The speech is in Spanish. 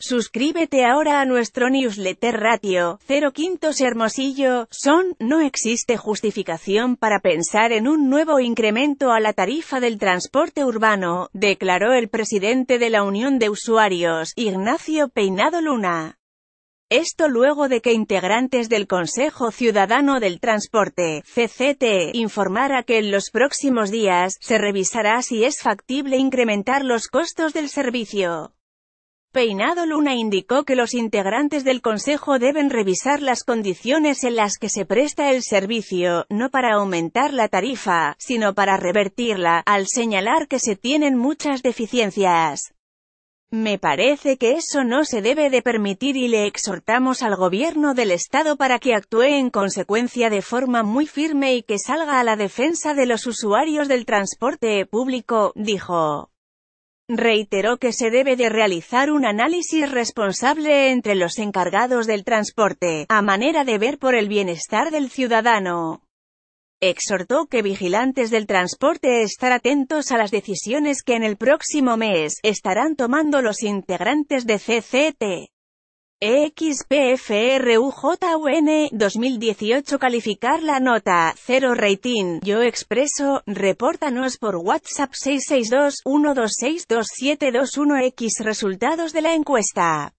Suscríbete ahora a nuestro newsletter ratio, 0 Hermosillo, son, no existe justificación para pensar en un nuevo incremento a la tarifa del transporte urbano, declaró el presidente de la Unión de Usuarios, Ignacio Peinado Luna. Esto luego de que integrantes del Consejo Ciudadano del Transporte, CCT, informara que en los próximos días, se revisará si es factible incrementar los costos del servicio. Peinado Luna indicó que los integrantes del Consejo deben revisar las condiciones en las que se presta el servicio, no para aumentar la tarifa, sino para revertirla, al señalar que se tienen muchas deficiencias. Me parece que eso no se debe de permitir y le exhortamos al gobierno del Estado para que actúe en consecuencia de forma muy firme y que salga a la defensa de los usuarios del transporte público, dijo. Reiteró que se debe de realizar un análisis responsable entre los encargados del transporte, a manera de ver por el bienestar del ciudadano. Exhortó que vigilantes del transporte estar atentos a las decisiones que en el próximo mes estarán tomando los integrantes de CCT. EXPFRUJUN 2018 calificar la nota, 0 rating, yo expreso, repórtanos por WhatsApp 662-126-2721X resultados de la encuesta.